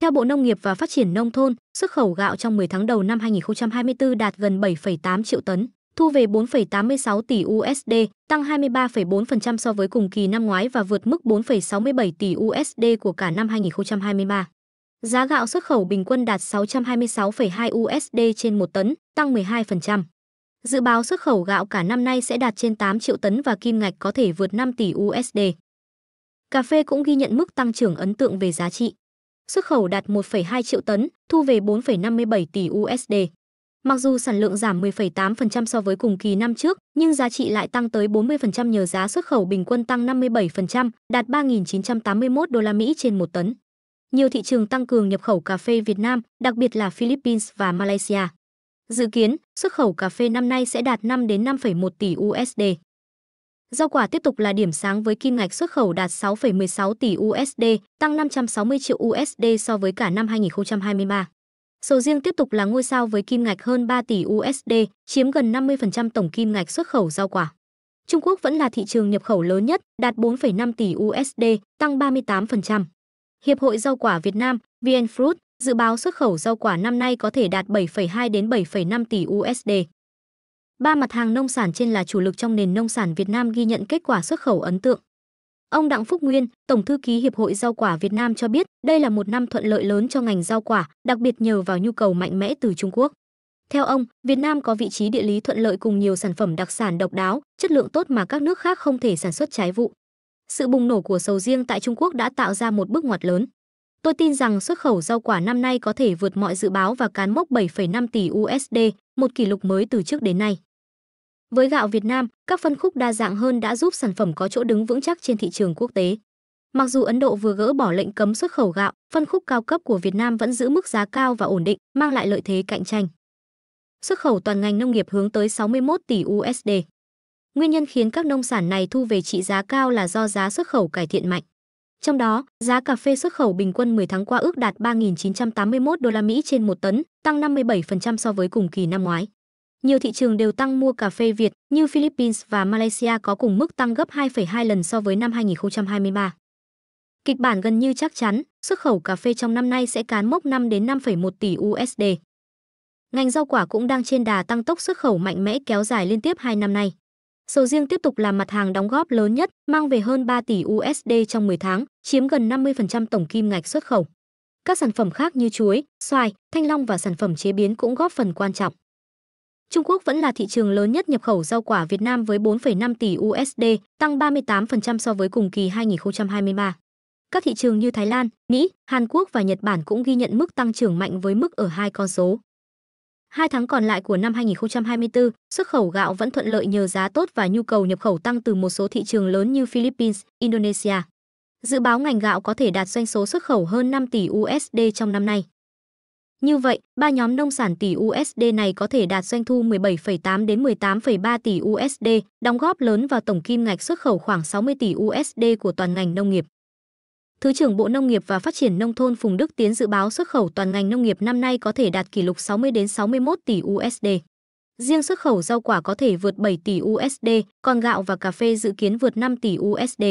Theo Bộ Nông nghiệp và Phát triển Nông thôn, xuất khẩu gạo trong 10 tháng đầu năm 2024 đạt gần 7,8 triệu tấn, thu về 4,86 tỷ USD, tăng 23,4% so với cùng kỳ năm ngoái và vượt mức 4,67 tỷ USD của cả năm 2023. Giá gạo xuất khẩu bình quân đạt 626,2 USD trên 1 tấn, tăng 12%. Dự báo xuất khẩu gạo cả năm nay sẽ đạt trên 8 triệu tấn và kim ngạch có thể vượt 5 tỷ USD. Cà phê cũng ghi nhận mức tăng trưởng ấn tượng về giá trị. Xuất khẩu đạt 1,2 triệu tấn, thu về 4,57 tỷ USD. Mặc dù sản lượng giảm 10,8% so với cùng kỳ năm trước, nhưng giá trị lại tăng tới 40% nhờ giá xuất khẩu bình quân tăng 57%, đạt 3.981 đô la Mỹ trên một tấn. Nhiều thị trường tăng cường nhập khẩu cà phê Việt Nam, đặc biệt là Philippines và Malaysia. Dự kiến, xuất khẩu cà phê năm nay sẽ đạt 5 đến 5,1 tỷ USD. Rau quả tiếp tục là điểm sáng với kim ngạch xuất khẩu đạt 6,16 tỷ USD, tăng 560 triệu USD so với cả năm 2023. Sầu riêng tiếp tục là ngôi sao với kim ngạch hơn 3 tỷ USD, chiếm gần 50% tổng kim ngạch xuất khẩu rau quả. Trung Quốc vẫn là thị trường nhập khẩu lớn nhất, đạt 4,5 tỷ USD, tăng 38%. Hiệp hội rau quả Việt Nam, VnFruit, Dự báo xuất khẩu rau quả năm nay có thể đạt 7,2 đến 7,5 tỷ USD. Ba mặt hàng nông sản trên là chủ lực trong nền nông sản Việt Nam ghi nhận kết quả xuất khẩu ấn tượng. Ông Đặng Phúc Nguyên, Tổng thư ký Hiệp hội Rau quả Việt Nam cho biết, đây là một năm thuận lợi lớn cho ngành rau quả, đặc biệt nhờ vào nhu cầu mạnh mẽ từ Trung Quốc. Theo ông, Việt Nam có vị trí địa lý thuận lợi cùng nhiều sản phẩm đặc sản độc đáo, chất lượng tốt mà các nước khác không thể sản xuất trái vụ. Sự bùng nổ của sầu riêng tại Trung Quốc đã tạo ra một bước ngoặt lớn. Tôi tin rằng xuất khẩu rau quả năm nay có thể vượt mọi dự báo và cán mốc 7,5 tỷ USD, một kỷ lục mới từ trước đến nay. Với gạo Việt Nam, các phân khúc đa dạng hơn đã giúp sản phẩm có chỗ đứng vững chắc trên thị trường quốc tế. Mặc dù Ấn Độ vừa gỡ bỏ lệnh cấm xuất khẩu gạo, phân khúc cao cấp của Việt Nam vẫn giữ mức giá cao và ổn định, mang lại lợi thế cạnh tranh. Xuất khẩu toàn ngành nông nghiệp hướng tới 61 tỷ USD. Nguyên nhân khiến các nông sản này thu về trị giá cao là do giá xuất khẩu cải thiện mạnh. Trong đó, giá cà phê xuất khẩu bình quân 10 tháng qua ước đạt 3.981 đô la Mỹ trên 1 tấn, tăng 57% so với cùng kỳ năm ngoái. Nhiều thị trường đều tăng mua cà phê Việt như Philippines và Malaysia có cùng mức tăng gấp 2,2 lần so với năm 2023. Kịch bản gần như chắc chắn, xuất khẩu cà phê trong năm nay sẽ cán mốc 5 đến 5,1 tỷ USD. Ngành rau quả cũng đang trên đà tăng tốc xuất khẩu mạnh mẽ kéo dài liên tiếp 2 năm nay. Sầu riêng tiếp tục là mặt hàng đóng góp lớn nhất, mang về hơn 3 tỷ USD trong 10 tháng, chiếm gần 50% tổng kim ngạch xuất khẩu. Các sản phẩm khác như chuối, xoài, thanh long và sản phẩm chế biến cũng góp phần quan trọng. Trung Quốc vẫn là thị trường lớn nhất nhập khẩu rau quả Việt Nam với 4,5 tỷ USD, tăng 38% so với cùng kỳ 2023. Các thị trường như Thái Lan, Mỹ, Hàn Quốc và Nhật Bản cũng ghi nhận mức tăng trưởng mạnh với mức ở hai con số. Hai tháng còn lại của năm 2024, xuất khẩu gạo vẫn thuận lợi nhờ giá tốt và nhu cầu nhập khẩu tăng từ một số thị trường lớn như Philippines, Indonesia. Dự báo ngành gạo có thể đạt doanh số xuất khẩu hơn 5 tỷ USD trong năm nay. Như vậy, ba nhóm nông sản tỷ USD này có thể đạt doanh thu 17,8 đến 18,3 tỷ USD, đóng góp lớn vào tổng kim ngạch xuất khẩu khoảng 60 tỷ USD của toàn ngành nông nghiệp. Thứ trưởng Bộ Nông nghiệp và Phát triển Nông thôn Phùng Đức Tiến dự báo xuất khẩu toàn ngành nông nghiệp năm nay có thể đạt kỷ lục 60 đến 61 tỷ USD. Riêng xuất khẩu rau quả có thể vượt 7 tỷ USD, còn gạo và cà phê dự kiến vượt 5 tỷ USD.